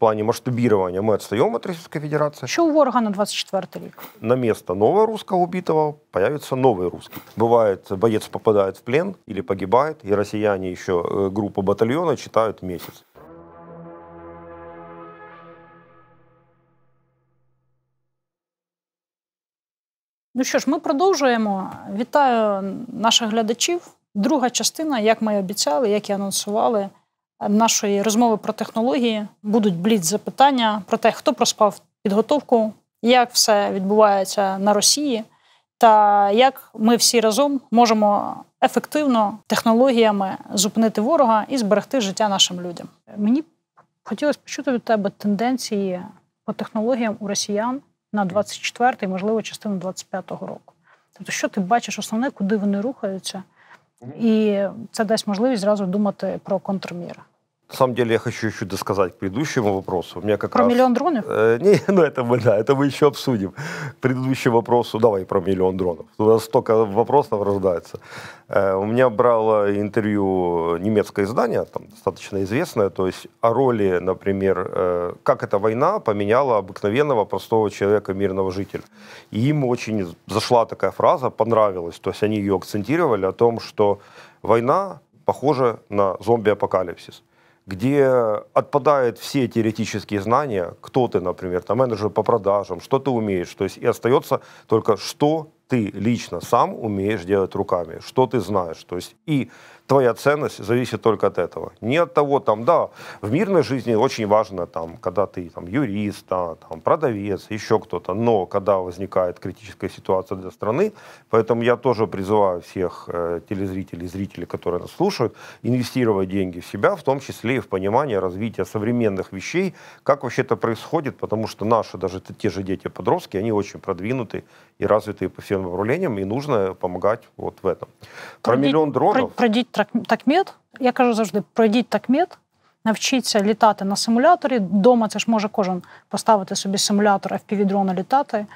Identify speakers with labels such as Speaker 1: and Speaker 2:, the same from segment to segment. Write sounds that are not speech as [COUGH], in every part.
Speaker 1: в масштабірування масштабирования мы отстаем от Российской Федерации. Еще у органа 24 рік. На место нового русского убитого появится новый русский. Бывает, боец попадает в плен или погибає, і росіяни еще э, групу батальйона читають місяць.
Speaker 2: Ну що ж, ми продовжуємо. Вітаю наших глядачів. Друга частина, як ми і обіцяли, як і анонсували нашої розмови про технології будуть бліц запитання про те, хто проспав підготовку, як все відбувається на Росії, та як ми всі разом можемо ефективно технологіями зупинити ворога і зберегти життя нашим людям. Мені хотілося почути від тебе тенденції по технологіям у росіян на 24-й, можливо, частину 25-го року. Тобто, що ти бачиш, основне, куди вони рухаються? і це дасть можливість зразу думати про контрміри.
Speaker 1: На самом деле я хочу еще досказать к предыдущему вопросу. У меня как про раз... миллион дронов? Э, [LAUGHS] не, ну это мы, да, это мы еще обсудим. К предыдущему вопросу, давай про миллион дронов. У нас столько вопросов рождается. Э, у меня брало интервью немецкое издание, там достаточно известное, то есть о роли, например, э, как эта война поменяла обыкновенного простого человека, мирного жителя. И им очень зашла такая фраза, понравилась, то есть они ее акцентировали о том, что война похожа на зомби-апокалипсис где отпадают все теоретические знания, кто ты, например, там, менеджер по продажам, что ты умеешь, то есть и остается только что ты лично сам умеешь делать руками, что ты знаешь, то есть и твоя ценность зависит только от этого. Не от того, там, да, в мирной жизни очень важно, там, когда ты там, юрист, да, там, продавец, еще кто-то, но когда возникает критическая ситуация для страны, поэтому я тоже призываю всех э, телезрителей, зрителей, которые нас слушают, инвестировать деньги в себя, в том числе и в понимание развития современных вещей, как вообще это происходит, потому что наши даже те же дети-подростки, они очень продвинуты и по пассивным управлением, и нужно помогать вот в этом. Про пройдіть, мільйон дронів...
Speaker 2: Пройдіть такмет. Я кажу завжди, пройдіть такмет, навчіться літати на симуляторі. Дома це ж може кожен поставити собі симулятор, FPV-дрона літати.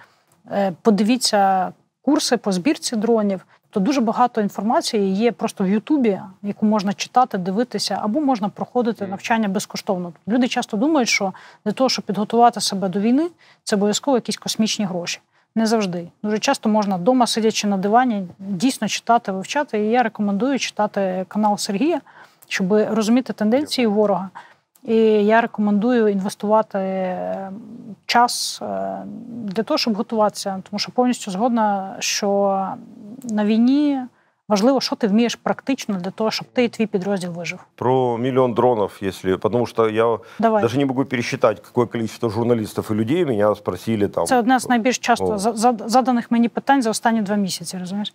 Speaker 2: Е, подивіться курси по збірці дронів. То дуже багато інформації є просто в Ютубі, яку можна читати, дивитися, або можна проходити навчання безкоштовно. Люди часто думають, що для того, щоб підготувати себе до війни, це обов'язково якісь космічні гроші не завжди. Дуже часто можна вдома, сидячи на дивані, дійсно читати, вивчати. І я рекомендую читати канал Сергія, щоб розуміти тенденції ворога. І я рекомендую інвестувати е, час е, для того, щоб готуватися, тому що повністю згодна, що на війні. Важливо, що ти вмієш практично для того, щоб ти і твій підрозділ вижив.
Speaker 1: Про миллион дронов, если, потому что я Давай. даже не могу пересчитать, какое количество журналистов и людей меня спросили там. Це
Speaker 2: одна з найбільш часто О. заданих мені питань за останні два місяці, розумієш?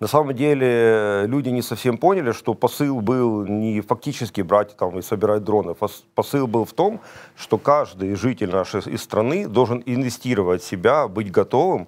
Speaker 1: На самом деле люди не совсем поняли, что посыл был не фактически брать там и собирать дроны. А посыл был в том, что каждый житель нашей страны должен инвестировать себя, быть готовым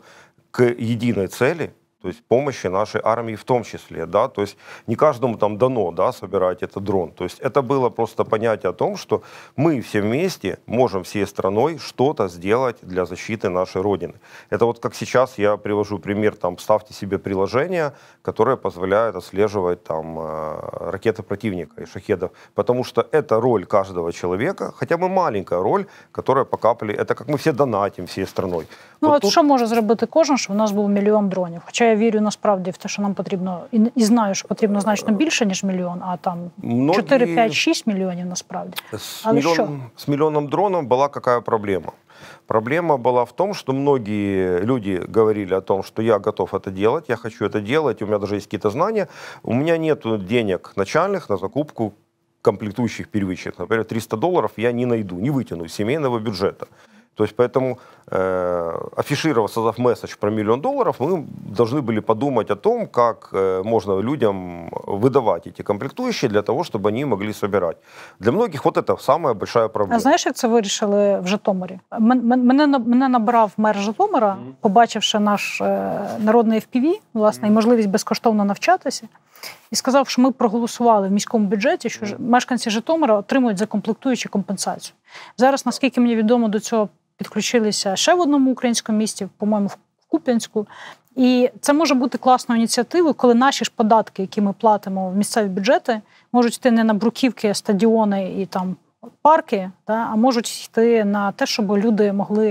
Speaker 1: к единой цели – то есть помощи нашей армии в том числе, да, то есть не каждому там дано, да, собирать этот дрон, то есть это было просто понятие о том, что мы все вместе можем всей страной что-то сделать для защиты нашей Родины. Это вот как сейчас я привожу пример, там, ставьте себе приложение, которое позволяет отслеживать там э, ракеты противника и шахедов, потому что это роль каждого человека, хотя бы маленькая роль, которая по капле, это как мы все донатим всей страной.
Speaker 2: Ну, вот, вот тут... что може зробити кожен, щоб у нас был миллион дронов? хоча я вірю насправді в те, що нам потрібно і знаю, що потрібно значно більше ніж мільйон, а там Многі... 4, 5, 6 мільйонів насправді. З, Але мільйон... що?
Speaker 1: з мільйоном дронів була яка проблема? Проблема была в том, что многие люди говорили о том, что я готов это делать, я хочу это делать, у меня даже есть какие-то знания, у меня нет денег начальных на закупку комплектующих первичек. Например, 300 долларов я не найду, не вытяну из семейного бюджета. То есть поэтому э, афишировав, создав месседж про миллион долларов, мы должны были подумать о том, как э, можно людям выдавать эти комплектующие для того, чтобы они могли собирать. Для многих вот это самая большая проблема. А знаєш,
Speaker 2: як це вирішили в Житомирі? Мене, мене набрав мер Житомира, побачивши наш е, народний FPV, власне, і можливість безкоштовно навчатися. І сказав, що ми проголосували в міському бюджеті, що мешканці Житомира отримують за комплектуючі компенсацію. Зараз, наскільки мені відомо, до цього підключилися ще в одному українському місті, по-моєму, в Куп'янську. І це може бути класною ініціативою, коли наші ж податки, які ми платимо в місцеві бюджети, можуть йти не на бруківки, стадіони і там парки, да, а можуть йти на те, щоб люди могли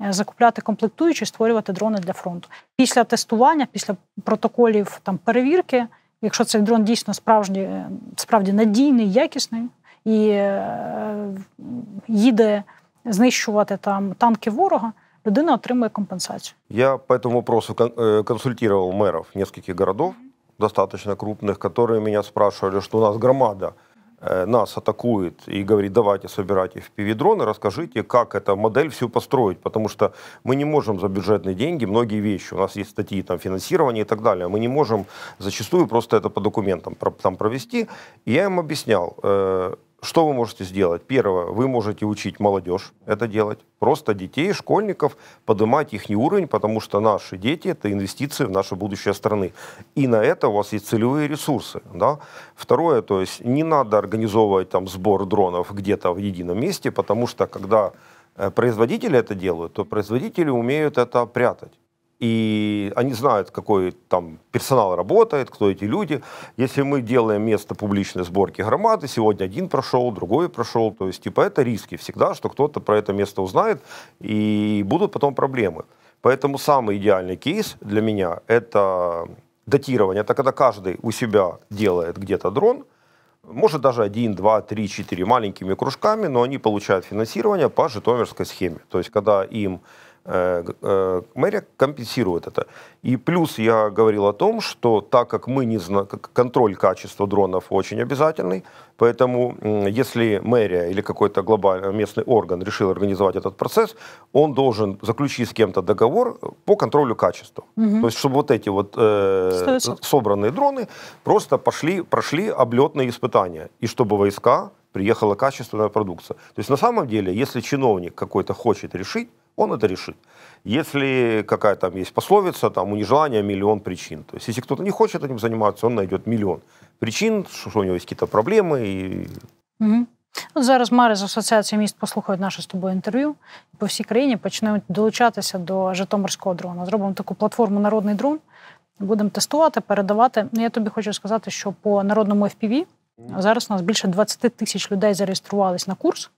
Speaker 2: е, закупляти комплектуючі, створювати дрони для фронту. Після тестування, після протоколів там перевірки, якщо цей дрон дійсно справжній, е, справді надійний, якісний і е, їде знищувати там танки ворога, людина отримує компенсацію.
Speaker 1: Я по цьому вопросу э, консультировал мэров нескольких городів, достатньо крупних, які мене спрашували, що у нас громада э, нас атакует и говорит, давайте собирайте в дроны расскажите, как эта модель всю построить, потому что мы не можем за бюджетные деньги многие вещи, у нас есть статьи там финансирования и так далее, мы не можем зачастую просто это по документам там провести. И я им объяснял, э, что вы можете сделать? Первое, вы можете учить молодежь это делать. Просто детей, школьников, поднимать их уровень, потому что наши дети – это инвестиции в наше будущее страны. И на это у вас есть целевые ресурсы. Да? Второе, то есть не надо организовывать там сбор дронов где-то в едином месте, потому что когда э, производители это делают, то производители умеют это прятать и они знают, какой там персонал работает, кто эти люди. Если мы делаем место публичной сборки громады, сегодня один прошел, другой прошел, то есть типа это риски всегда, что кто-то про это место узнает, и будут потом проблемы. Поэтому самый идеальный кейс для меня – это датирование. Это когда каждый у себя делает где-то дрон, может даже один, два, три, четыре маленькими кружками, но они получают финансирование по житомирской схеме. То есть когда им Э, э, мэрия компенсирует это. И плюс я говорил о том, что так как мы не знаем, контроль качества дронов очень обязательный, поэтому если мэрия или какой-то глобальный местный орган решил организовать этот процесс, он должен заключить с кем-то договор по контролю качества. Угу. То есть чтобы вот эти вот э, собранные дроны просто пошли, прошли облетные испытания, и чтобы войска приехала качественная продукция. То есть на самом деле, если чиновник какой-то хочет решить Он это решит. Если какая там есть пословица, там у нежелания миллион причин. То есть если кто-то не хочет этим заниматься, он найдет миллион причин, що у нього є якісь проблеми. І...
Speaker 2: Угу. От зараз Мари з асоціації міст послухають наше з тобою інтерв'ю і по всій країні почнуть долучатися до Житомирського дрона. Зробимо таку платформу Народний дрон. Будемо тестувати, передавати. Ну, я тобі хочу сказати, що по народному FPV зараз у нас більше 20 тисяч людей зареєструвались на курс.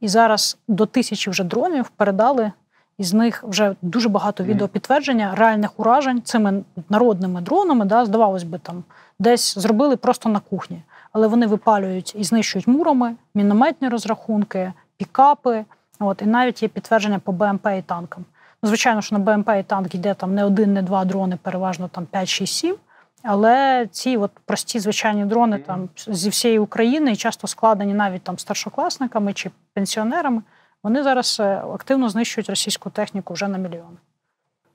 Speaker 2: І зараз до тисячі вже дронів передали. Із них вже дуже багато відеопідтвердження реальних уражень цими народними дронами. Да, Здавалось би, там десь зробили просто на кухні, але вони випалюють і знищують мурами, мінометні розрахунки, пікапи. От і навіть є підтвердження по БМП і танкам. Ну, звичайно, що на БМП і танк йде там не один, не два дрони, переважно там 5-6-7. Але ці от прості звичайні дрони там зі всієї України і часто складені навіть там старшокласниками чи пенсіонерами, вони зараз е, активно знищують російську техніку вже на мільйони.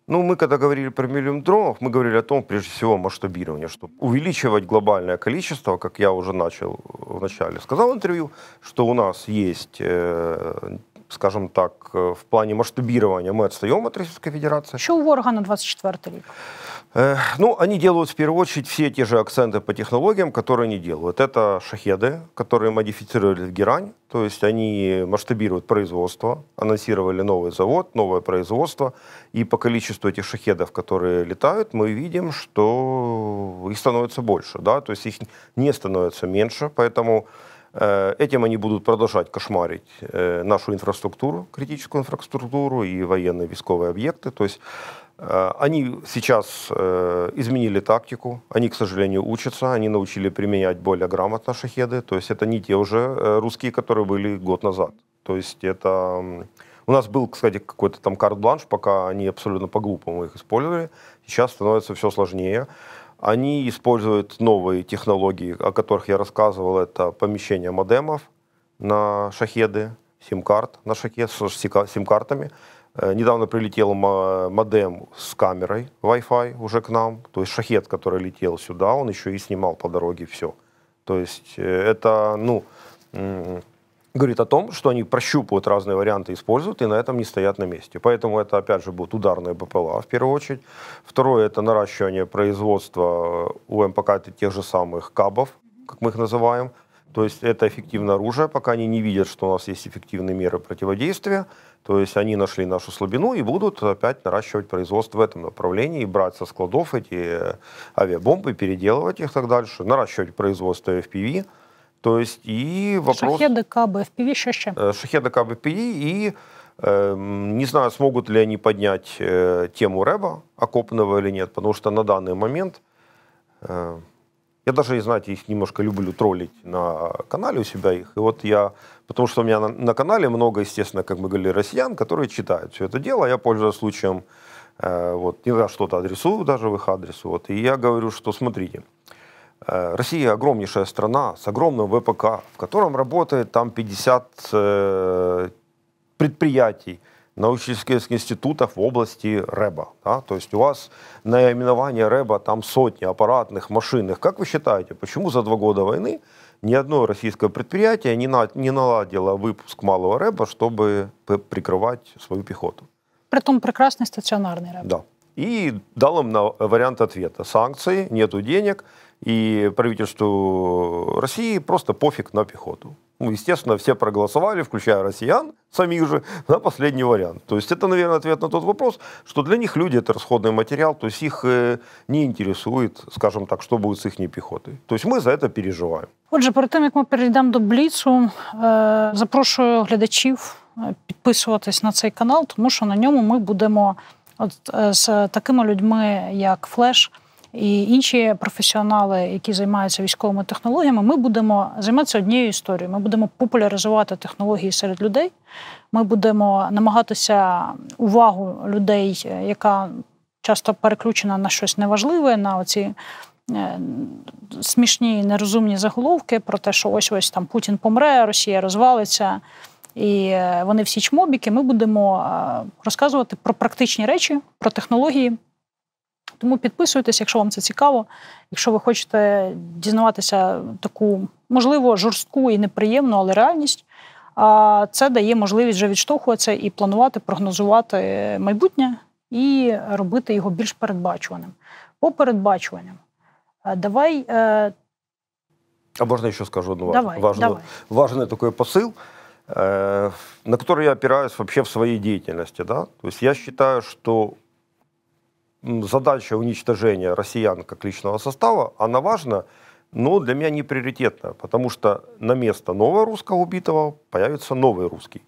Speaker 1: Ну, ми, коли говорили про мільйон дронів, ми говорили о том, прежде всего, масштабирование, что увеличивать глобальное количество, як я уже начал вначале сказал в інтерв'ю, що у нас є, е, скажем так, е, в плані масштабирования мы отстаем от Российской Федерации. Еще у ворога на 24 рік? Ну, они делают в первую очередь все те же акценты по технологиям, которые они делают. Это шахеды, которые модифицировали в герань, то есть они масштабируют производство, анонсировали новый завод, новое производство, и по количеству этих шахедов, которые летают, мы видим, что их становится больше, да, то есть их не становится меньше, поэтому э, Этим они будут продолжать кошмарить э, нашу инфраструктуру, критическую инфраструктуру и военные військовые объекты. То есть Э, они сейчас э, изменили тактику, они, к сожалению, учатся, они научили применять более грамотно шахеды, то есть это не те уже э, русские, которые были год назад. То есть это... У нас был, кстати, какой-то там карт-бланш, пока они абсолютно по-глупому их использовали. Сейчас становится все сложнее. Они используют новые технологии, о которых я рассказывал. Это помещение модемов на шахеды, сим-карт на шахед с сим-картами. Э, недавно прилетел модем с камерой Wi-Fi уже к нам. То есть шахет, который летел сюда, он еще и снимал по дороге все. То есть э, это, ну, говорит о том, что они прощупывают разные варианты, используют и на этом не стоят на месте. Поэтому это, опять же, будет ударная БПЛА в первую очередь. Второе – это наращивание производства э, у МПК тех же самых кабов, как мы их называем. То есть это эффективное оружие, пока они не видят, что у нас есть эффективные меры противодействия. То есть они нашли нашу слабину и будут опять наращивать производство в этом направлении, и брать со складов эти э, авиабомбы, переделывать их и так дальше, наращивать производство FPV. То есть и вопрос...
Speaker 2: Шахеды, КАБы, FPV, еще еще.
Speaker 1: Э, шахеды, КАБы, FPV и э, не знаю, смогут ли они поднять э, тему рэба окопного или нет, потому что на данный момент э, я даже, знаете, их немножко люблю троллить на канале у себя их. И вот я, потому что у меня на, на канале много, естественно, как мы говорили, россиян, которые читают все это дело. Я пользуюсь случаем, э, вот, иногда что-то адресую, даже в их адресу, Вот, и я говорю, что смотрите, э, Россия огромнейшая страна с огромным ВПК, в котором работает там 50 э, предприятий, научно-исследовательских институтов в области рэба. Да? То есть у вас наименование рэба там сотни аппаратных, машинных. Как вы считаете, почему за два года войны ни одно российское предприятие не, на, не наладило выпуск малого рэба, чтобы прикрывать свою пехоту?
Speaker 2: Притом прекрасный стационарный РЭБ.
Speaker 1: Да. И дал им на вариант ответа. Санкции, нету денег, и правительству России просто пофиг на пехоту ну, естественно, все проголосовали, включая россиян, самих же, на последний вариант. То есть это, наверное, ответ на тот вопрос, что для них люди это расходный материал, то есть их э, не интересует, скажем так, что будет с их пехотой. То есть мы за це переживаємо.
Speaker 2: Отже, перед тим как мы перейдем до бліцу, е, запрошую глядачів підписуватись на цей канал, потому что на ньому мы будем от, з такими людьми, как Флеш. і інші професіонали, які займаються військовими технологіями, ми будемо займатися однією історією. Ми будемо популяризувати технології серед людей. Ми будемо намагатися увагу людей, яка часто переключена на щось неважливе, на оці. Е, смішні нерозумні заголовки про те, що ось ось там Путін помре, Росія розвалиться, і е, вони всі чмобіки. Ми будемо е, розказувати про практичні речі, про технології, тому підписуйтесь, якщо вам це цікаво. Якщо ви хочете дізнаватися таку, можливо, жорстку і неприємну, але реальність, це дає можливість вже відштовхуватися і планувати, прогнозувати майбутнє і робити його більш передбачуваним. По передбачуванням, давай. Е,
Speaker 1: а можно еще скажу одну давай, Важний давай. важный такой посыл, е, на который я опираюсь вообще в своїй діяльності. Да? То тобто я вважаю, що. задача уничтожения россиян как личного состава, она важна, но для меня не приоритетна, потому что на место нового русского убитого появится новый русский.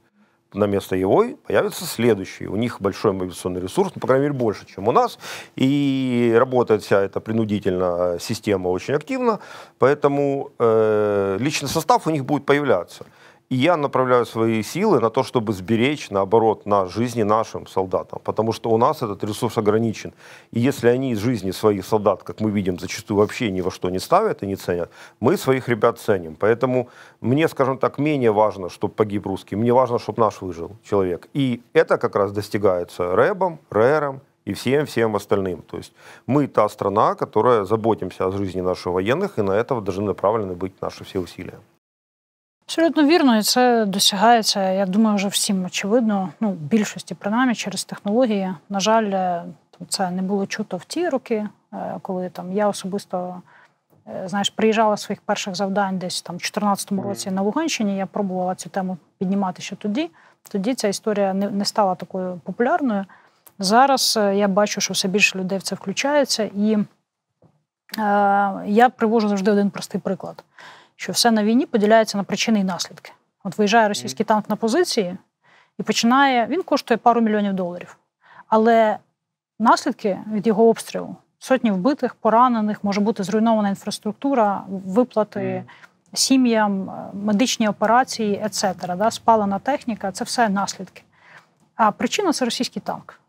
Speaker 1: На место его появится следующий. У них большой мобилизационный ресурс, ну, по крайней мере, больше, чем у нас. И работает вся эта принудительная э, система очень активно, поэтому э, личный состав у них будет появляться. И я направляю свои силы на то, чтобы сберечь, наоборот, на жизни нашим солдатам, потому что у нас этот ресурс ограничен. И если они из жизни своих солдат, как мы видим, зачастую вообще ни во что не ставят и не ценят, мы своих ребят ценим. Поэтому мне, скажем так, менее важно, чтобы погиб русский, мне важно, чтобы наш выжил человек. И это как раз достигается рэбом, рэром и всем-всем остальным. То есть мы та страна, которая заботимся о жизни наших военных, и на это должны направлены быть наши все усилия.
Speaker 2: Абсолютно вірно, і це досягається. Я думаю, вже всім очевидно. Ну, більшості принаймні через технології. На жаль, е, це не було чуто в ті роки, е, коли там я особисто. Е, знаєш, приїжджала своїх перших завдань десь там в 14-му році на Луганщині. Я пробувала цю тему піднімати ще тоді. Тоді ця історія не не стала такою популярною. Зараз я бачу, що все більше людей в це включається, і е, я привожу завжди один простий приклад що все на війні поділяється на причини і наслідки. От виїжджає російський танк на позиції і починає. Він коштує пару мільйонів доларів. Але наслідки від його обстрілу сотні вбитих, поранених, може бути зруйнована інфраструктура, виплати. Сім'ям, е, медичні операції, ецетера, да, спалена техніка це все наслідки. А причина це російський танк.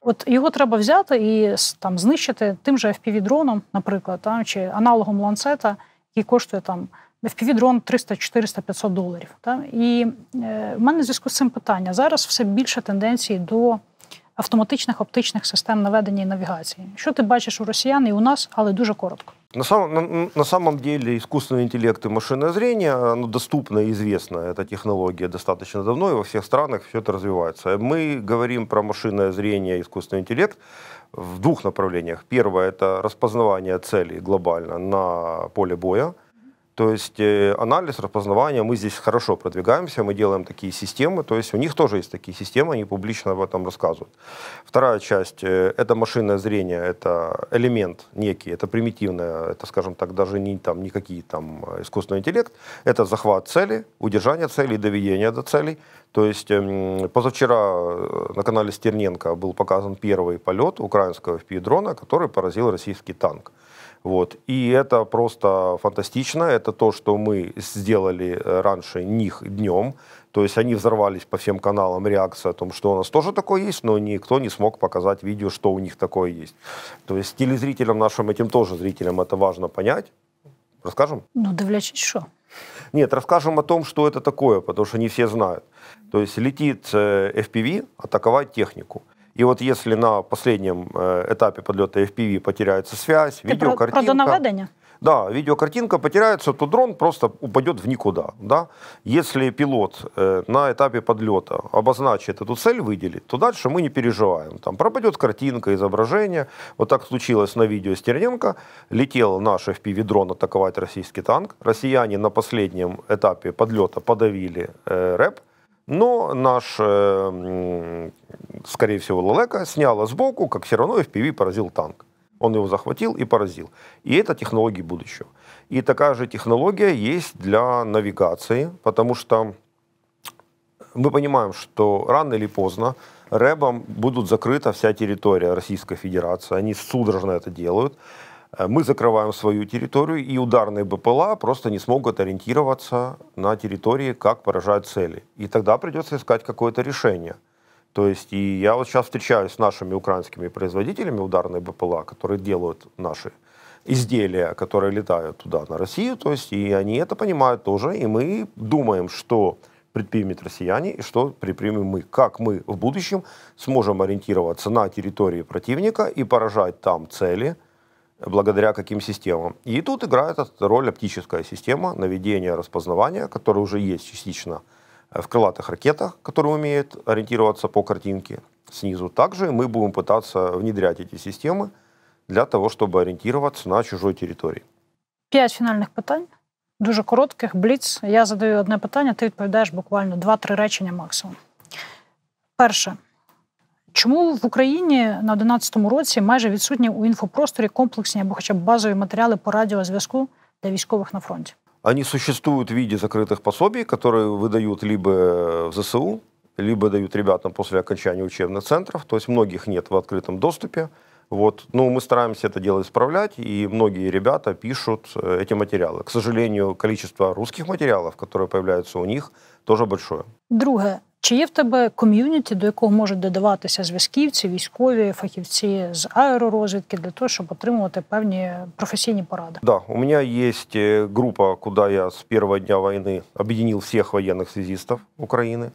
Speaker 2: От його треба взяти і там знищити тим же FPV-дроном, наприклад, там, чи аналогом ланцета, який коштує там FPV-дрон 300, 400, 500 доларів. Та? І е, в мене в зв'язку з цим питання. Зараз все більше тенденції до автоматичних оптичних систем наведення і навігації. Що ти бачиш у росіян і у нас, але дуже коротко.
Speaker 1: На самом, на, на самом деле искусственный интеллект и машинное зрение оно доступно и известно. Эта технология достаточно давно, и во всех странах все это развивается. Мы говорим про машинное зрение и искусственный интеллект в двух направлениях. Первое – это распознавание целей глобально на поле боя – То есть э, анализ, распознавание, мы здесь хорошо продвигаемся, мы делаем такие системы, то есть у них тоже есть такие системы, они публично об этом рассказывают. Вторая часть э, — это машинное зрение, это элемент некий, это примитивное, это, скажем так, даже не, там, никакие там э, искусственный интеллект, это захват цели, удержание цели, доведение до целей. То есть эм, позавчера на канале Стерненко был показан первый полет украинского FPV-дрона, который поразил российский танк. Вот. И это просто фантастично. Это то, что мы сделали э, раньше них днем. То есть они взорвались по всем каналам, реакция о том, что у нас тоже такое есть, но никто не смог показать видео, что у них такое есть. То есть телезрителям нашим, этим тоже зрителям это важно понять. Расскажем?
Speaker 2: Ну, довлечь что?
Speaker 1: Нет, расскажем о том, что это такое, потому что не все знают. То есть летит э, FPV атаковать технику. И вот если на последнем э, этапе подлета FPV потеряется связь, Ты видеокартинка... Про, про донаведення? Да, видеокартинка потеряется, то дрон просто упадет в никуда. Да? Если пилот э, на этапе подлета обозначит эту цель, выделит, то дальше мы не переживаем. Там пропадет картинка, изображение. Вот так случилось на видео Стерненко. Летел наш FPV-дрон атаковать российский танк. Россияне на последнем этапе подлета подавили э, рэп. Но наш, э, скорее всего, Лелека сняла сбоку, как все равно FPV поразил танк. Он его захватил и поразил. И это технологии будущего. И такая же технология есть для навигации, потому что мы понимаем, что рано или поздно РЭБом будут закрыта вся территория Российской Федерации. Они судорожно это делают. Э, мы закрываем свою территорию, и ударные БПЛА просто не смогут ориентироваться на территории, как поражают цели. И тогда придется искать какое-то решение. То есть и я вот сейчас встречаюсь с нашими украинскими производителями ударной БПЛА, которые делают наши изделия, которые летают туда, на Россию. То есть и они это понимают тоже, и мы думаем, что предпримет россияне и что предпримем мы. Как мы в будущем сможем ориентироваться на территории противника и поражать там цели – благодаря каким системам. И тут играет роль оптическая система наведения распознавания, которая уже есть частично э, в крылатых ракетах, которые умеют ориентироваться по картинке снизу. Также мы будем пытаться внедрять эти системы для того, чтобы ориентироваться на чужой территории
Speaker 2: П'ять финальных питань, дуже коротких, бліц. Я задаю одне питання, ти відповідаєш буквально два-три речення максимум. Перше, Чому в Україні на 2011 році майже відсутні у інфопросторі комплексні або хоча б базові матеріали по радіозв'язку для військових на фронті?
Speaker 1: Они существуют в виде закрытых пособий, которые выдают либо в ЗСУ, либо дают ребятам после окончания учебных центров. То есть многих нет в открытом доступе. Вот. Ну, мы стараемся это дело исправлять, и многие ребята пишут эти материалы. К сожалению, количество русских материалов, которые появляются у них, тоже большое.
Speaker 2: Другое. Чи є в тебе ком'юніті, до якого можуть додаватися зв'язківці, військові, фахівці з аеророзвідки для того, щоб отримувати певні професійні поради?
Speaker 1: Да, у мене є э, група, куди я з першого дня війни об'єднав всіх воєнних связистів України.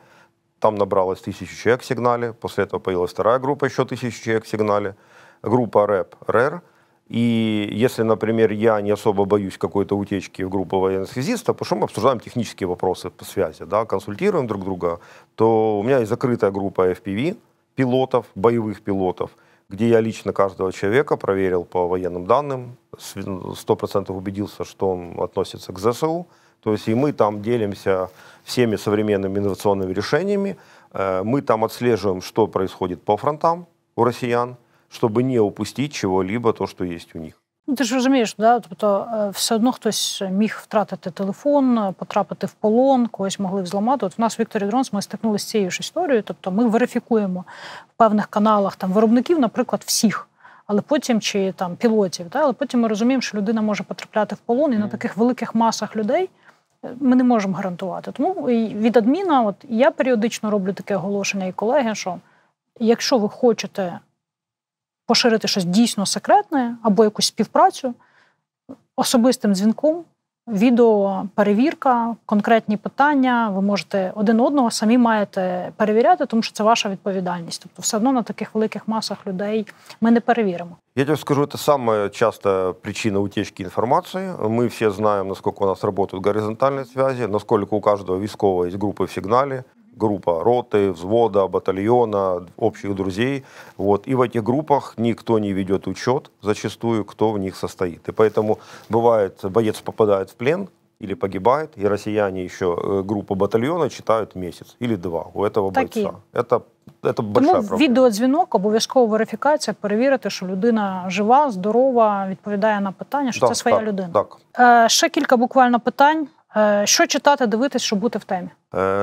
Speaker 1: Там набралось тисячу человек в сигнале. После этого появилась вторая група, еще тысячу человек в сигнале. Группа РЭП РЭР – И если, например, я не особо боюсь какой-то утечки в группу военных связистов, потому что мы обсуждаем технические вопросы по связи, да, консультируем друг друга, то у меня есть закрытая группа FPV, пилотов, боевых пилотов, где я лично каждого человека проверил по военным данным, 100% убедился, что он относится к ЗСУ. То есть и мы там делимся всеми современными инновационными решениями, э, мы там отслеживаем, что происходит по фронтам у россиян, щоб не упустити чого-либо, то, що є у них.
Speaker 2: Ну, ти ж розумієш, да? тобто э, все одно хтось міг втратити телефон, э, потрапити в полон, когось могли взламати. От в нас Вікторі Дронс ми стикнулися з цією ж історією, тобто ми верифікуємо в певних каналах там виробників, наприклад, всіх. Але потім чи там пілотів, да? але потім ми розуміємо, що людина може потрапляти в полон, і mm. на таких великих масах людей е, ми не можемо гарантувати. Тому від адміна, от я періодично роблю таке оголошення і колеги, що якщо ви хочете поширити щось дійсно секретне або якусь співпрацю особистим дзвінком, відео, перевірка, конкретні питання. Ви можете один одного самі маєте перевіряти, тому що це ваша відповідальність. Тобто, все одно на таких великих масах людей ми не перевіримо.
Speaker 1: Я тебе скажу, це самая частая причина утечки інформації. Ми всі знаємо, наскільки у нас работают горизонтальні зв'язки, наскільки у кожного військового есть группы в сигналі. группа роты, взвода, батальона, общих друзей. Вот. И в этих группах никто не ведет учет зачастую, кто в них состоит. И поэтому бывает, боец попадает в плен, или погибает, и россияне еще э, группу батальона читают месяц или два у этого Такі. бойца. Это, это большая Тому проблема.
Speaker 2: відеодзвінок, обов'язково верифікація, перевірити, що людина жива, здорова, відповідає на питання, що так, це своя так, людина. Так. Е, ще кілька буквально питань. Що э, читати, дивитись, чтобы быть в теме?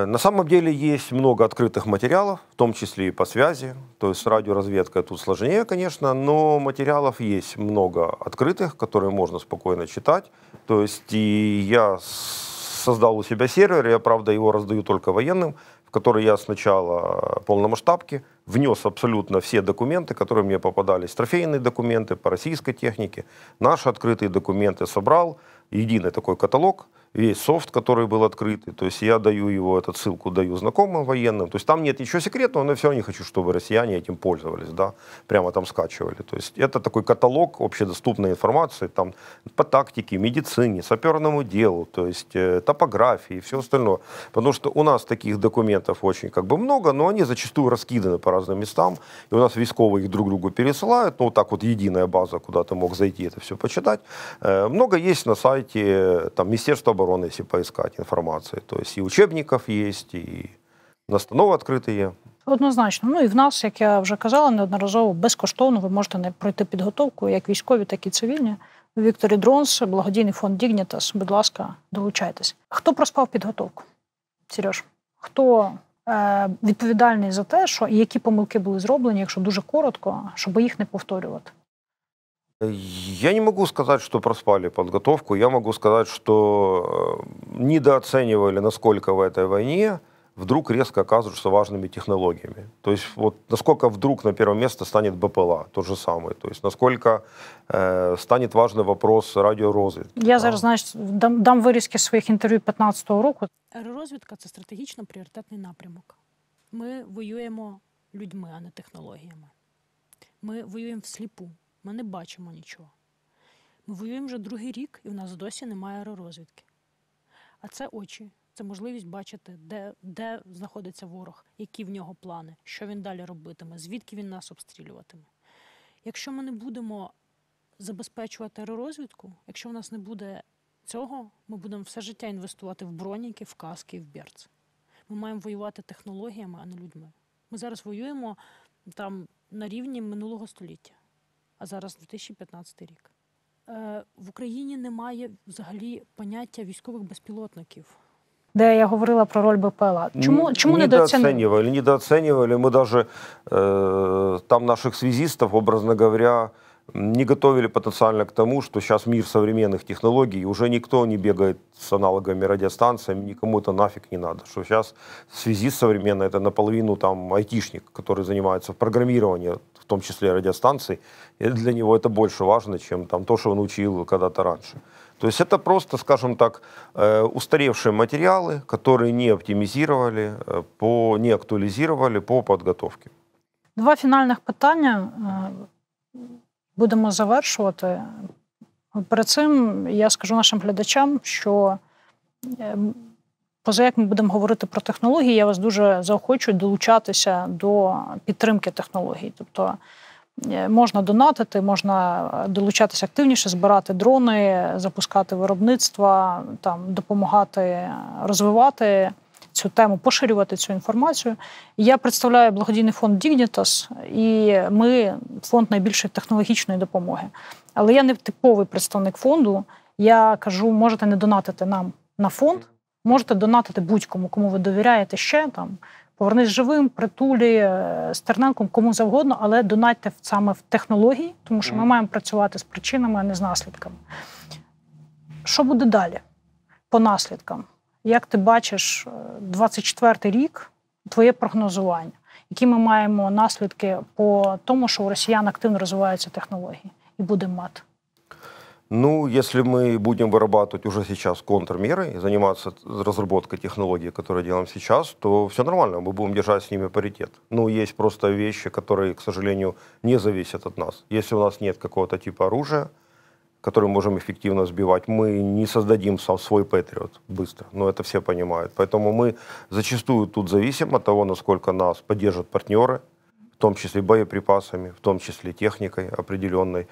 Speaker 1: На самом деле есть много открытых материалов, в том числе и по связи. То есть радиоразведка тут сложнее, конечно, но материалов есть много открытых, которые можно спокойно читать. То есть и я создал у себя сервер, я, правда, его раздаю только военным, в который я сначала э, полномасштабки внес абсолютно все документы, которые мне попадались, трофейные документы по российской технике, наши открытые документы собрал, единый такой каталог – весь софт, который был открытый. То есть я даю его, эту ссылку даю знакомым военным. То есть там нет ничего секретного, но я все равно не хочу, чтобы россияне этим пользовались, да, прямо там скачивали. То есть это такой каталог общедоступной информации там по тактике, медицине, саперному делу, то есть э, топографии и все остальное. Потому что у нас таких документов очень как бы много, но они зачастую раскиданы по разным местам. И у нас військовые их друг другу пересылают. Ну, вот так вот единая база, куда ты мог зайти это все почитать. Э, много есть на сайте э, там Министерства обороны, если поискать информации. То есть и учебников есть, и настанови откриті є.
Speaker 2: Однозначно, ну і в нас, як я вже казала, неодноразово безкоштовно ви можете не пройти підготовку, як військові, так і цивільні. Вікторі Дронс, благодійний фонд Дігнітас. Будь ласка, долучайтесь. Хто проспав підготовку? Сереж, хто е, відповідальний за те, що і які помилки були зроблені, якщо дуже коротко, щоб їх не повторювати?
Speaker 1: Я не могу сказать, что проспали подготовку. Я могу сказать, что э, недооценивали, насколько в этой войне вдруг резко оказываются важными технологиями. То есть вот насколько вдруг на первое место станет БПЛА, то же самое. То есть насколько э, станет важный вопрос радиорозвідки.
Speaker 2: Я да? зараз, знаєш, дам, дам вирізки своїх інтерв'ю 15-го року. Розвідка – це стратегічно пріоритетний напрямок. Ми воюємо людьми, а не технологіями. Ми воюємо всліпу. Ми не бачимо нічого. Ми воюємо вже другий рік, і в нас досі немає аеророзвідки. А це очі, це можливість бачити, де де знаходиться ворог, які в нього плани, що він далі робитиме, звідки він нас обстрілюватиме. Якщо ми не будемо забезпечувати аеророзвідку, якщо в нас не буде цього, ми будемо все життя інвестувати в броніки, в каски в берці. Ми маємо воювати технологіями, а не людьми. Ми зараз воюємо там на рівні минулого століття а зараз 2015 рік. Е, в Україні немає взагалі поняття військових безпілотників. Де я говорила про роль БПЛА. Чому чому недооценивали?
Speaker 1: Недооценивали. Мы даже э, там наших связистов, образно говоря, не готовили потенциально к тому, что сейчас мир современных технологий, уже никто не бегает с аналогами радиостанциями, никому это нафиг не надо. Что сейчас в связи с современной, это наполовину там айтишник, который занимается программированием, в том числе радиостанций, и для него это больше важно, чем там то, что он учил когда-то раньше. То есть это просто, скажем так, э, устаревшие материалы, которые не оптимизировали, э, по, не актуализировали по подготовке.
Speaker 2: Два финальных питання. Э, будемо завершувати. Перед цим я скажу нашим глядачам, що е, поза як ми будемо говорити про технології, я вас дуже заохочую долучатися до підтримки технологій. Тобто е, можна донатити, можна долучатися активніше, збирати дрони, запускати виробництва, там допомагати розвивати цю тему, поширювати цю інформацію. Я представляю благодійний фонд Dignitas, і ми фонд найбільшої технологічної допомоги. Але я не типовий представник фонду. Я кажу, можете не донатити нам на фонд, можете донатити будь-кому, кому ви довіряєте ще там. Повернись живим, притулі «Е, Стерненком, кому завгодно, але донатьте саме в технології, тому що ми маємо працювати з причинами, а не з наслідками. Що буде далі по наслідкам? Як ти бачиш 24-й е, рік, твоє прогнозування, які ми маємо наслідки по тому, що у росіян активно розвиваються технології і будемо мати?
Speaker 1: Ну, если мы будем вырабатывать уже сейчас контрмеры и заниматься разработкой технологий, которые делаем сейчас, то все нормально, мы будем держать с ними паритет. Но ну, есть просто вещи, которые, к сожалению, не зависят от нас. Если у нас нет какого-то типа оружия, который можем эффективно сбивать. Мы не создадим сам свой Патриот быстро, но это все понимают. Поэтому мы зачастую тут зависим от того, насколько нас поддержат партнеры, в том числе боеприпасами, в том числе техникой определенной.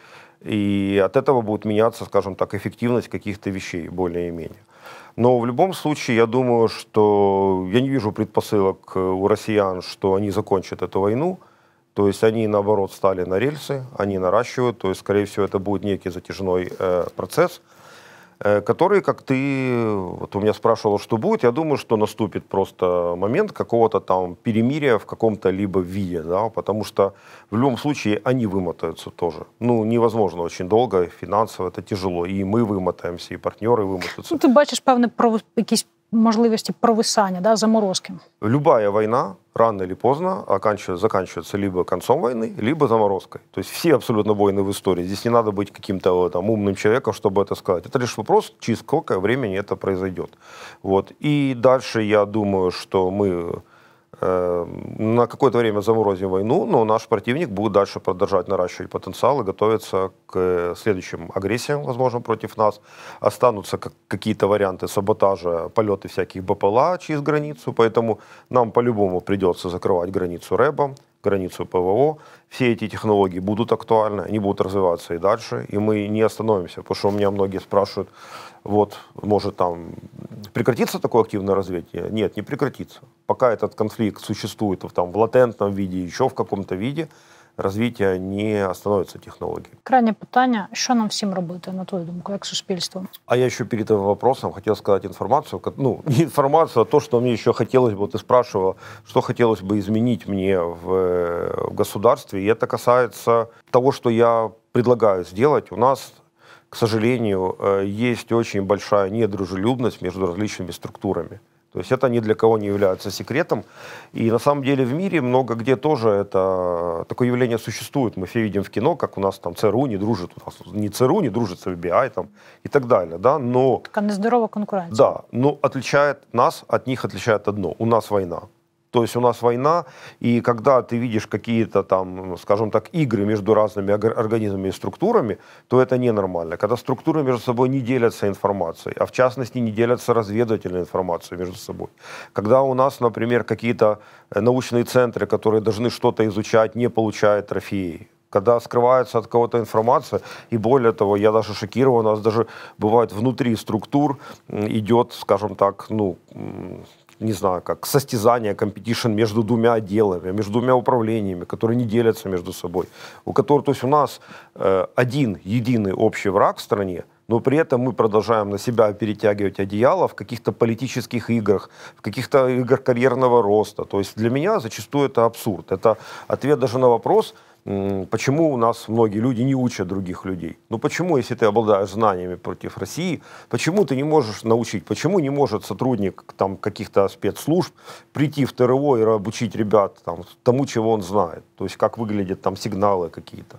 Speaker 1: И от этого будет меняться, скажем так, эффективность каких-то вещей более-менее. Но в любом случае, я думаю, что я не вижу предпосылок э, у россиян, что они закончат эту войну. То есть они, наоборот, стали на рельсы, они наращивают, то есть, скорее всего, это будет некий затяжной э, процесс, э, который, как ты вот у меня спрашивал, что будет, я думаю, что наступит просто момент какого-то там перемирия в каком-то либо виде, да, потому что в любом случае они вымотаются тоже. Ну, невозможно очень долго, финансово это тяжело, и мы вымотаемся, и партнеры вымотаются.
Speaker 2: Ну, ты бачишь, певне, про якісь можливости провисания, да, заморозки?
Speaker 1: Любая война рано или поздно заканчивается либо концом войны, либо заморозкой. То есть все абсолютно войны в истории. Здесь не надо быть каким-то э, там умным человеком, чтобы это сказать. Это лишь вопрос, через сколько времени это произойдет. Вот. И дальше я думаю, что мы Эм, на какое-то время заморозим войну, но наш противник будет дальше продолжать наращивать потенциал и готовиться к э, следующим агрессиям, возможно, против нас. Останутся какие-то варианты саботажа, полеты всяких БПЛА через границу, поэтому нам по-любому придется закрывать границу РЭБом, границу ПВО, все эти технологии будут актуальны, они будут развиваться и дальше, и мы не остановимся, потому что у меня многие спрашивают, вот, может там прекратиться такое активное развитие? Нет, не прекратится. Пока этот конфликт существует в, там, в латентном виде, еще в каком-то виде, Развития не остановятся технологии.
Speaker 2: Крайнее питання: что нам всем робити, на твою думку, як суспільство?
Speaker 1: А я еще перед этим вопросом хотел сказать информацию, ну, не информацию, а то, что мне еще хотелось бы, вот ты спрашивала, что хотелось бы изменить мне в, э, в государстве, и это касается того, что я предлагаю сделать. У нас к сожалению, э, есть очень большая недружелюбность между различными структурами. То есть это ни для кого не является секретом. И на самом деле в мире много где тоже это такое явление существует. Мы все видим в кино, как у нас там ЦРУ не дружит, у нас не ЦРУ не дружит с FBI там, и так далее. Да? Но,
Speaker 2: Такая нездоровая конкуренция.
Speaker 1: Да, но отличает нас от них отличает одно. У нас война. То есть у нас война, и когда ты видишь какие-то там, скажем так, игры между разными организмами и структурами, то это ненормально. Когда структуры между собой не делятся информацией, а в частности не делятся разведывательной информацией между собой. Когда у нас, например, какие-то э, научные центры, которые должны что-то изучать, не получают трофеи, когда скрывается от кого-то информация, и более того, я даже шокирован, у нас даже бывает внутри структур идет, скажем так, ну, не знаю, как состязание, компетишн между двумя отделами, между двумя управлениями, которые не делятся между собой. У которых, то есть у нас э, один единый общий враг в стране, но при этом мы продолжаем на себя перетягивать одеяло в каких-то политических играх, в каких-то играх карьерного роста. То есть для меня зачастую это абсурд. Это ответ даже на вопрос – почему у нас многие люди не учат других людей? Ну почему, если ты обладаешь знаниями против России, почему ты не можешь научить? Почему не может сотрудник там, каких-то спецслужб прийти в ТРО и обучить ребят там, тому, чего он знает? То есть как выглядят там сигналы какие-то?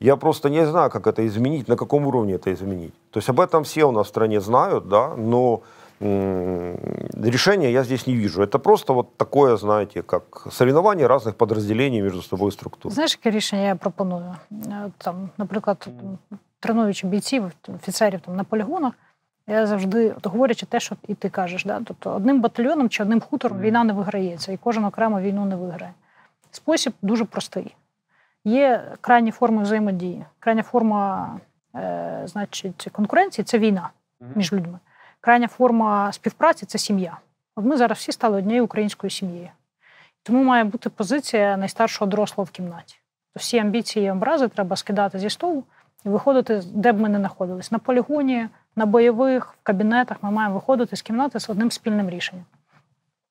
Speaker 1: Я просто не знаю, как это изменить, на каком уровне это изменить. То есть об этом все у нас в стране знают, да, но решения я здесь не вижу. Это просто вот такое, знаете, как соревнование разных подразделений между собой структур.
Speaker 2: Знаешь, яке рішення я пропоную? Э, там, наприклад, тренуючи бійців, офіцерів там на полігонах, я завжди говорячи те, що і ти кажеш, да? тобто одним батальйоном чи одним хутором війна не виграється, і кожен окремо війну не виграє. Спосіб дуже простий. Є крайні форми взаємодії. Крайня форма е, значить, конкуренції це війна між людьми крайня форма співпраці це сім'я. От ми зараз всі стали однією українською сім'єю. Тому має бути позиція найстаршого дорослого в кімнаті. То всі амбіції і образи треба скидати зі столу і виходити, де б ми не знаходились. На полігоні, на бойових, в кабінетах ми маємо виходити з кімнати з одним спільним рішенням.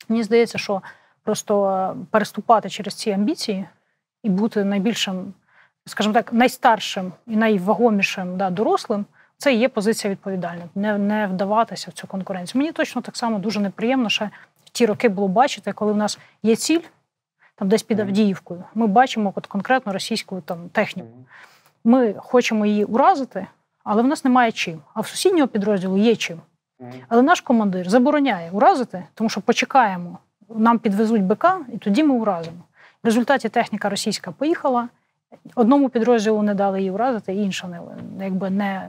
Speaker 2: Мені здається, що просто е, переступати через ці амбіції і бути найбільшим, скажімо так, найстаршим і найвагомішим да, дорослим це і є позиція відповідальна, не не вдаватися в цю конкуренцію. Мені точно так само дуже неприємно ще ті роки було бачити, коли в нас є ціль там, десь під Авдіївкою. Ми бачимо от конкретно російську там техніку. Ми хочемо її уразити, але в нас немає чим. А в сусіднього підрозділу є чим. Але наш командир забороняє уразити, тому що почекаємо, нам підвезуть БК, і тоді ми уразимо. В результаті техніка російська поїхала. Одному підрозділу не дали її вразити, інша не якби не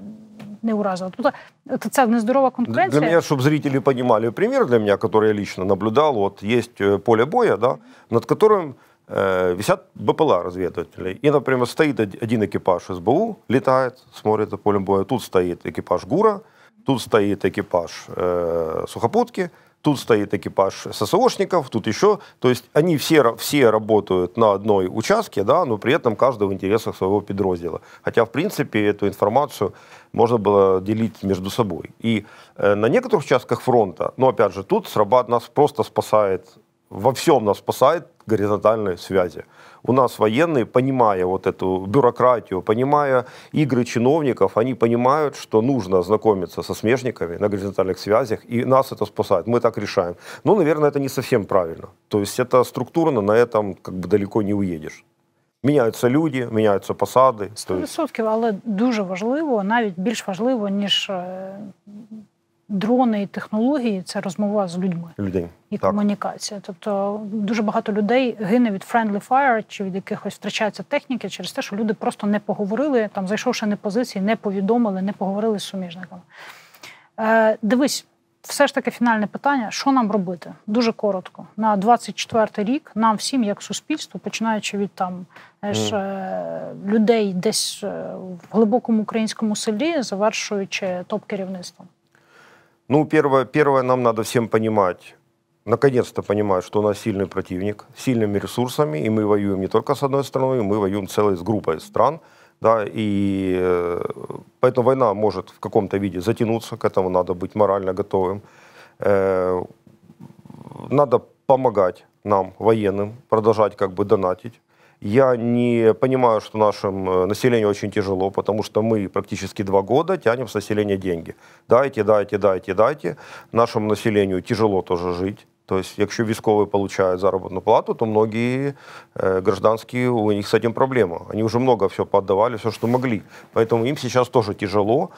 Speaker 2: не уразило. Тут э, это це нездорова конкуренция. Для меня,
Speaker 1: чтобы зрители понимали пример для меня, который я лично наблюдал, вот есть э, поле боя, да, над которым э, висят БПЛА разведыватели. И, например, стоит один экипаж СБУ, летает, смотрит за полем боя. Тут стоит экипаж ГУРа, тут стоит экипаж э, сухопутки – тут стоит экипаж ССОшников, тут еще. То есть они все, все работают на одной участке, да, но при этом каждый в интересах своего подраздела. Хотя, в принципе, эту информацию можно было делить между собой. И э, на некоторых участках фронта, но ну, опять же, тут срабат нас просто спасает во всем нас спасает горизонтальные связи. У нас военные, понимая вот эту бюрократию, понимая игры чиновников, они понимают, что нужно знакомиться со смежниками на горизонтальных связях, и нас это спасает. Мы так решаем. Но, ну, наверное, это не совсем правильно. То есть это структурно, на этом как бы далеко не уедешь. Міняються люди, міняються посади. 100%,
Speaker 2: але дуже важливо, навіть більш важливо, ніж дрони і технології це розмова з людьми Людей. і так. комунікація. Тобто дуже багато людей гине від friendly fire чи від якихось втрачається техніки через те, що люди просто не поговорили, там зайшовши на позиції, не повідомили, не поговорили з суміжниками. Е, Дивись. Все ж таки фінальне питання: що нам робити? Дуже коротко. На 24-й рік нам всім, як суспільству, починаючи від там знаєш, mm. людей десь е, в глибокому українському селі, завершуючи топ-керівництвом.
Speaker 1: Ну, первое, первое нам надо всем понимать, наконец-то понимать, что у нас сильный противник, с сильными ресурсами, и мы воюем не только с одной страной, мы воюем целой с группой стран, да, и э, поэтому война может в каком-то виде затянуться, к этому надо быть морально готовым. Э, надо помогать нам, военным, продолжать как бы донатить, я не понимаю, что нашему э, населению очень тяжело, потому что мы практически два года тянем с населения деньги. Дайте, дайте, дайте, дайте. Нашему населению тяжело тоже жить. То есть, если військові получают заработную плату, то многие э, гражданские у них с этим проблема. Они уже много все поддавали, все, что могли. Поэтому им сейчас тоже тяжело.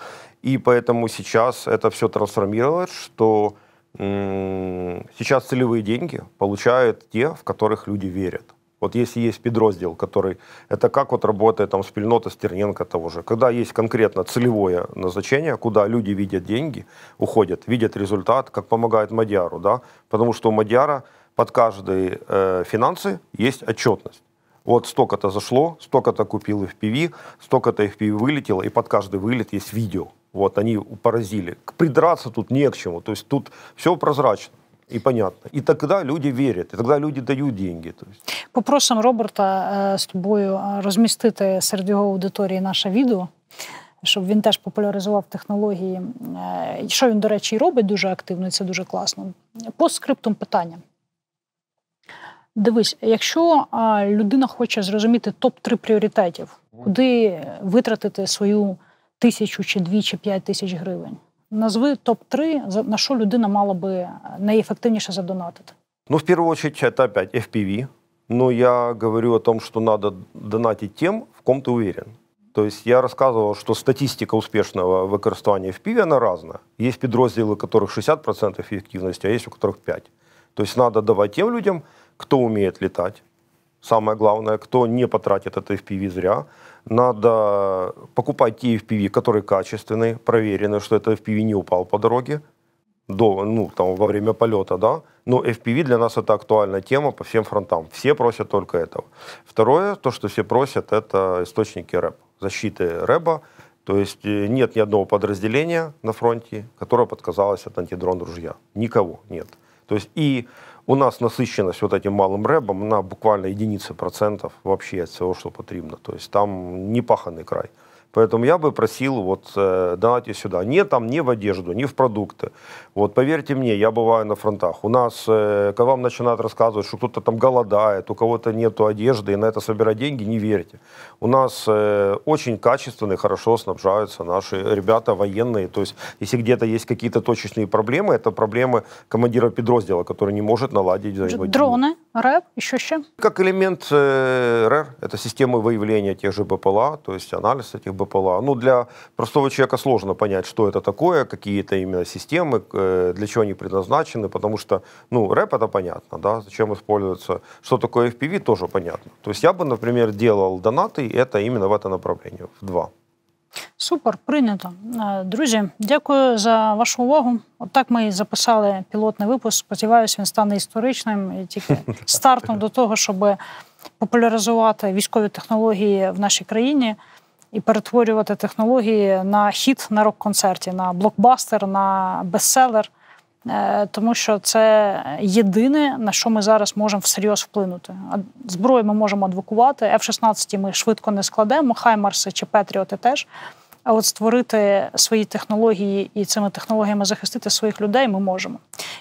Speaker 1: И поэтому сейчас это все трансформировалось, что м- сейчас целевые деньги получают те, в которых люди верят. Вот если есть подраздел, который... Это как вот работает там спильнота Стерненко того же. Когда есть конкретно целевое назначение, куда люди видят деньги, уходят, видят результат, как помогает Мадиару, да? Потому что у Мадиара под каждые э, финансы есть отчетность. Вот столько-то зашло, столько-то купил FPV, столько-то FPV вылетело, и под каждый вылет есть видео. Вот, они поразили. Придраться тут не к чему. То есть тут все прозрачно. и понятно. И тогда люди верят, и тогда люди дають деньги. То есть.
Speaker 2: Попросимо Роберта е, з тобою е, розмістити серед його аудиторії наше відео. Щоб він теж популяризував технології, е, що він, до речі, і робить дуже активно, і це дуже класно. По скриптум питання. Дивись, якщо людина хоче зрозуміти топ-3 пріоритетів, куди витратити свою тисячу чи дві, чи п'ять тисяч гривень, Назви топ 3 на що людина мала би найэффективнейше задонатити.
Speaker 1: Ну, в первую очередь, это опять FPV. Но я говорю о том, что надо донатить тем, в ком ты уверен. То есть я рассказывал, что статистика успешного використання FPV, она разная. Есть подразделы у которых 60% эффективности, а есть у которых 5%. То есть надо давать тем людям, кто умеет летать, самое главное, кто не потратит это FPV зря, надо покупать те FPV, которые качественные, проверенные, что это FPV не упал по дороге до, ну, там, во время полета, да. Но FPV для нас это актуальная тема по всем фронтам. Все просят только этого. Второе, то, что все просят, это источники РЭБ, защиты рэба. То есть э, нет ни одного подразделения на фронте, которое подказалось от антидрон ружья. Никого нет. То есть и у нас насыщенность вот этим малым рэбом, на буквально единицы процентов вообще от всего, что потребно. То есть там не паханный край. Поэтому я бы просил вот э, донатить сюда. Не там, не в одежду, не в продукты. Вот поверьте мне, я бываю на фронтах. У нас, э, когда вам начинают рассказывать, что кто-то там голодает, у кого-то нет одежды, и на это собирать деньги, не верьте. У нас э, очень качественно и хорошо снабжаются наши ребята военные. То есть, если где-то есть какие-то точечные проблемы, это проблемы командира подраздела, который не может наладить взаимодействие.
Speaker 2: Дроны, РЭП, еще что?
Speaker 1: Как элемент э, РЭР, это система выявления тех же БПЛА, то есть анализ этих БПЛА. Ну, для простого человека сложно понять, что это такое, какие это именно системы, э, Э, для чего они предназначены, потому что, ну, рэп это понятно, да, зачем используется, что такое FPV тоже понятно. То есть я бы, например, делал донаты, и это именно в это направление, в два.
Speaker 2: Супер, прийнято. Э, друзі, дякую за вашу увагу. Отак От ми і записали пілотний випуск. Сподіваюся, він стане історичним і тільки [LAUGHS] стартом до того, щоб популяризувати військові технології в нашій країні і перетворювати технології на хіт на рок-концерті, на блокбастер, на бестселер, е, тому що це єдине, на що ми зараз можемо всерйоз вплинути. Зброю ми можемо адвокувати, F-16 ми швидко не складемо, Хаймарси чи Петріоти теж. А от створити свої технології і цими технологіями захистити своїх людей ми можемо.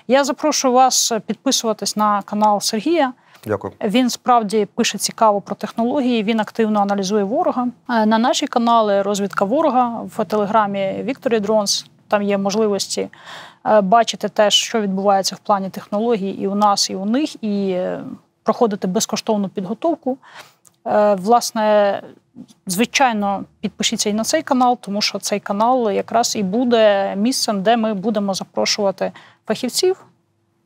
Speaker 2: Я запрошую вас підписуватись на канал Сергія. Дякую. Він справді пише цікаво про технології. Він активно аналізує ворога. Е, на наші канали розвідка ворога в телеграмі Вікторі Дронс. Там є можливості е, бачити те, що відбувається в плані технологій і у нас, і у них, і е, проходити безкоштовну підготовку. Власне, звичайно, підпишіться і на цей канал, тому що цей канал якраз і буде місцем, де ми будемо запрошувати фахівців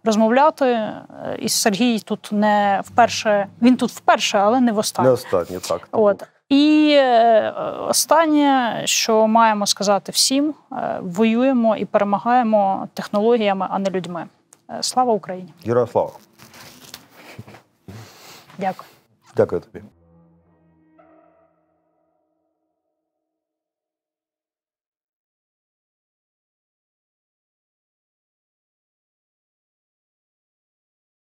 Speaker 2: розмовляти. Е, і Сергій тут не вперше. Він тут вперше, але не в останнє.
Speaker 1: Не останнє, так.
Speaker 2: От. І е, останнє, що маємо сказати всім: е, воюємо і перемагаємо технологіями, а не людьми. Слава Україні! Героям слава! Дякую.
Speaker 1: Дякую тобі.